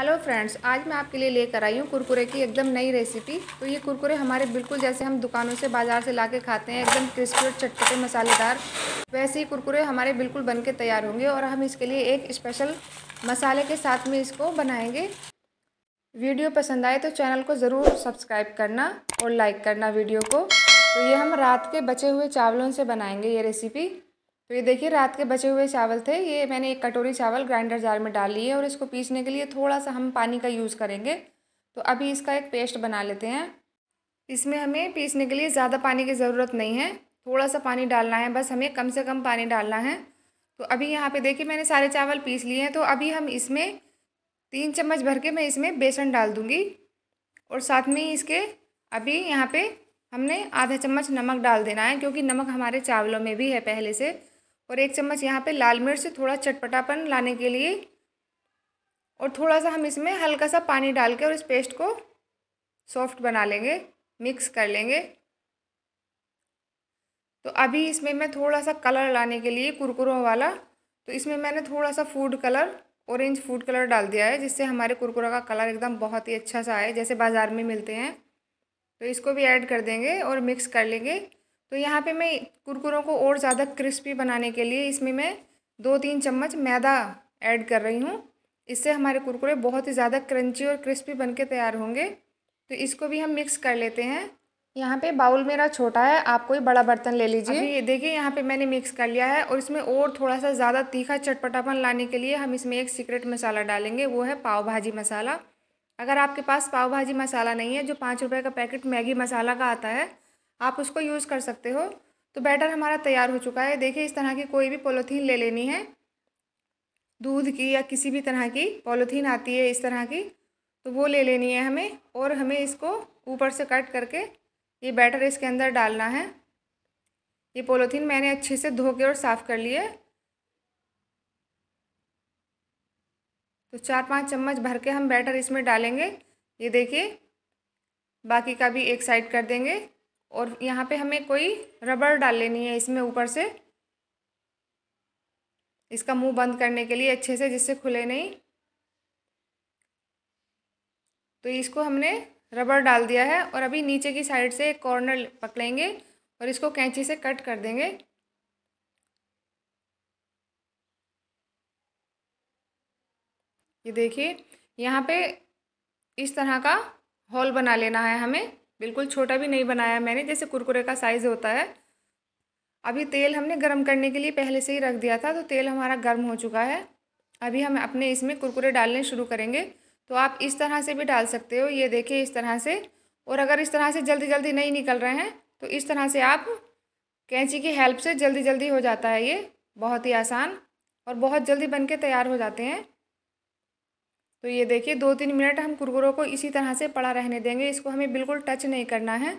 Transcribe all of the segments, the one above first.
hello friends आज मैं आपके लिए लेकर आई हूँ कुरकुरे की एकदम नई रेसिपी तो ये कुरकुरे हमारे बिल्कुल जैसे हम दुकानों से बाज़ार से ला के खाते हैं एकदम क्रिस्पी और चटपटे मसालेदार वैसे ही कुरकुरे हमारे बिल्कुल बन के तैयार होंगे और हम इसके लिए एक स्पेशल मसाले के साथ में इसको बनाएंगे वीडियो पसंद आए तो चैनल को ज़रूर सब्सक्राइब करना और लाइक करना वीडियो को तो ये हम रात के बचे हुए चावलों से बनाएंगे ये रेसिपी तो ये देखिए रात के बचे हुए चावल थे ये मैंने एक कटोरी चावल ग्राइंडर जार में डाल लिए और इसको पीसने के लिए थोड़ा सा हम पानी का यूज़ करेंगे तो अभी इसका एक पेस्ट बना लेते हैं इसमें हमें पीसने के लिए ज़्यादा पानी की ज़रूरत नहीं है थोड़ा सा पानी डालना है बस हमें कम से कम पानी डालना है तो अभी यहाँ पे देखिए मैंने सारे चावल पीस लिए हैं तो अभी हम इसमें तीन चम्मच भर के मैं इसमें बेसन डाल दूँगी और साथ में ही इसके अभी यहाँ पे हमने आधा चम्मच नमक डाल देना है क्योंकि नमक हमारे चावलों में भी है पहले से और एक चम्मच यहाँ पे लाल मिर्च थोड़ा चटपटापन लाने के लिए और थोड़ा सा हम इसमें हल्का सा पानी डाल के और इस पेस्ट को सॉफ्ट बना लेंगे मिक्स कर लेंगे तो अभी इसमें मैं थोड़ा सा कलर लाने के लिए कुरकुरों वाला तो इसमें मैंने थोड़ा सा food colour orange food colour डाल दिया है जिससे हमारे कुरकुरा का कलर एकदम बहुत ही अच्छा सा आए जैसे बाज़ार में मिलते हैं तो इसको भी ऐड कर देंगे और मिक्स कर लेंगे तो यहाँ पे मैं कुरकुरों को और ज़्यादा क्रिस्पी बनाने के लिए इसमें मैं दो तीन चम्मच मैदा ऐड कर रही हूँ इससे हमारे कुरकुरे बहुत ही ज़्यादा क्रंची और क्रिस्पी बन के तैयार होंगे तो इसको भी हम मिक्स कर लेते हैं यहाँ पे बाउल मेरा छोटा है आप कोई बड़ा बर्तन ले लीजिए ये देखिए यहाँ पे मैंने मिक्स कर लिया है और इसमें और थोड़ा सा ज़्यादा तीखा चटपटापन लाने के लिए हम इसमें एक सीक्रेट मसाला डालेंगे वो है पाव भाजी मसाला अगर आपके पास पाव भाजी मसाला नहीं है जो पाँच रुपये का पैकेट मैगी मसाला का आता है आप उसको यूज़ कर सकते हो तो बैटर हमारा तैयार हो चुका है देखिए इस तरह की कोई भी पॉलीथीन ले लेनी है दूध की या किसी भी तरह की पॉलीथीन आती है इस तरह की तो वो ले लेनी है हमें और हमें इसको ऊपर से कट करके ये बैटर इसके अंदर डालना है ये पॉलीथीन मैंने अच्छे से धो के और साफ़ कर लिए तो चार पांच चम्मच भर के हम बैटर इसमें डालेंगे ये देखिए बाकी का भी एक साइड कर देंगे और यहाँ पे हमें कोई रबर डाल लेनी है इसमें ऊपर से इसका मुंह बंद करने के लिए अच्छे से जिससे खुले नहीं तो इसको हमने रबर डाल दिया है और अभी नीचे की साइड से एक कॉर्नर पकड़ेंगे और इसको कैंची से कट कर देंगे ये देखिए यहाँ पे इस तरह का हॉल बना लेना है हमें बिल्कुल छोटा भी नहीं बनाया मैंने जैसे कुरकुरे का साइज़ होता है अभी तेल हमने गर्म करने के लिए पहले से ही रख दिया था तो तेल हमारा गर्म हो चुका है अभी हम अपने इसमें कुरकुरे डालने शुरू करेंगे तो आप इस तरह से भी डाल सकते हो ये देखिए इस तरह से और अगर इस तरह से जल्दी जल्दी नहीं निकल रहे हैं तो इस तरह से आप कैंची की हेल्प से जल्दी जल्दी हो जाता है ये बहुत ही आसान और बहुत जल्दी बन के तैयार हो जाते हैं तो ये देखिए दो तीन मिनट हम कुरकुरों को इसी तरह से पड़ा रहने देंगे इसको हमें बिल्कुल टच नहीं करना है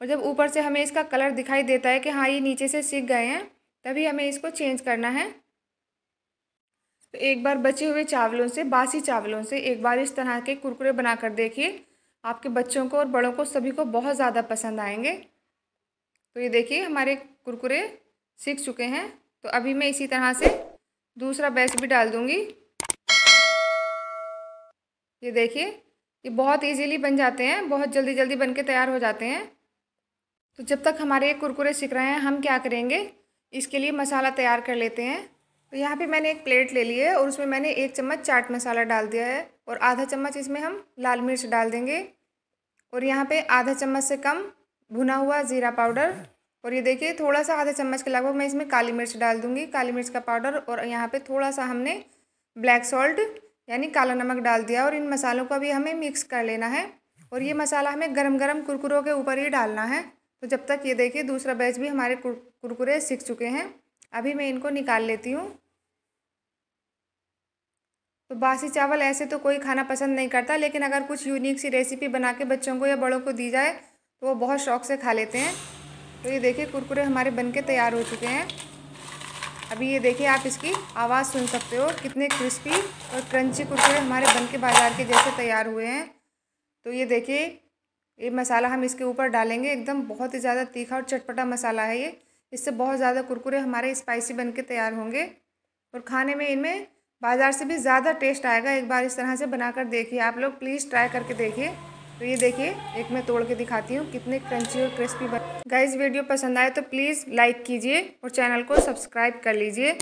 और जब ऊपर से हमें इसका कलर दिखाई देता है कि हाँ ये नीचे से सीख गए हैं तभी हमें इसको चेंज करना है तो एक बार बचे हुए चावलों से बासी चावलों से एक बार इस तरह के कुरकुरे बना कर देखिए आपके बच्चों को और बड़ों को सभी को बहुत ज़्यादा पसंद आएंगे तो ये देखिए हमारे कुरकुरे सीख चुके हैं तो अभी मैं इसी तरह से दूसरा बैच भी डाल दूँगी ये देखिए ये बहुत इजीली बन जाते हैं बहुत जल्दी जल्दी बन के तैयार हो जाते हैं तो जब तक हमारे ये कुरकुरे सिक रहे हैं हम क्या करेंगे इसके लिए मसाला तैयार कर लेते हैं तो यहाँ पे मैंने एक प्लेट ले ली है और उसमें मैंने एक चम्मच चाट मसाला डाल दिया है और आधा चम्मच इसमें हम लाल मिर्च डाल देंगे और यहाँ पर आधा चम्मच से कम भुना हुआ ज़ीरा पाउडर और ये देखिए थोड़ा सा आधा चम्मच के लगभग मैं इसमें काली मिर्च डाल दूँगी काली मिर्च का पाउडर और यहाँ पर थोड़ा सा हमने ब्लैक सॉल्ट यानी काला नमक डाल दिया और इन मसालों को भी हमें मिक्स कर लेना है और ये मसाला हमें गरम गरम कुरकुरों के ऊपर ही डालना है तो जब तक ये देखिए दूसरा बैच भी हमारे कुरकुरे सीख चुके हैं अभी मैं इनको निकाल लेती हूँ तो बासी चावल ऐसे तो कोई खाना पसंद नहीं करता लेकिन अगर कुछ यूनिक सी रेसिपी बना के बच्चों को या बड़ों को दी जाए तो वो बहुत शौक से खा लेते हैं तो ये देखिए कुरकुरे हमारे बन के तैयार हो चुके हैं अभी ये देखिए आप इसकी आवाज़ सुन सकते हो कितने क्रिस्पी और क्रंची कुरकुरे हमारे बन के बाज़ार के जैसे तैयार हुए हैं तो ये देखिए ये मसाला हम इसके ऊपर डालेंगे एकदम बहुत ही ज़्यादा तीखा और चटपटा मसाला है ये इससे बहुत ज़्यादा कुरकुरे हमारे स्पाइसी बन के तैयार होंगे और खाने में इनमें बाज़ार से भी ज़्यादा टेस्ट आएगा एक बार इस तरह से बनाकर देखिए आप लोग प्लीज़ ट्राई करके देखिए तो ये देखिए एक मैं तोड़ के दिखाती हूँ कितने क्रंची और क्रिस्पी बन गाइज वीडियो पसंद आए तो प्लीज़ लाइक कीजिए और चैनल को सब्सक्राइब कर लीजिए